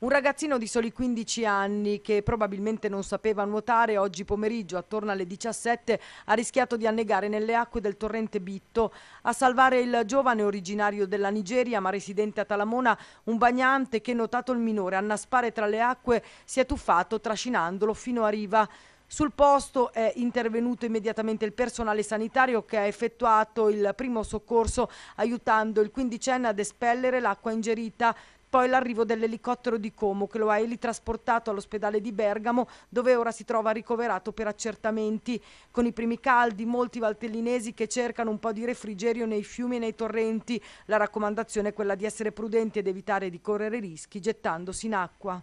Un ragazzino di soli 15 anni che probabilmente non sapeva nuotare oggi pomeriggio attorno alle 17 ha rischiato di annegare nelle acque del torrente Bitto. A salvare il giovane originario della Nigeria ma residente a Talamona, un bagnante che notato il minore annaspare tra le acque si è tuffato trascinandolo fino a riva. Sul posto è intervenuto immediatamente il personale sanitario che ha effettuato il primo soccorso aiutando il quindicenne ad espellere l'acqua ingerita poi l'arrivo dell'elicottero di Como che lo ha elitrasportato all'ospedale di Bergamo dove ora si trova ricoverato per accertamenti. Con i primi caldi molti valtellinesi che cercano un po' di refrigerio nei fiumi e nei torrenti, la raccomandazione è quella di essere prudenti ed evitare di correre rischi gettandosi in acqua.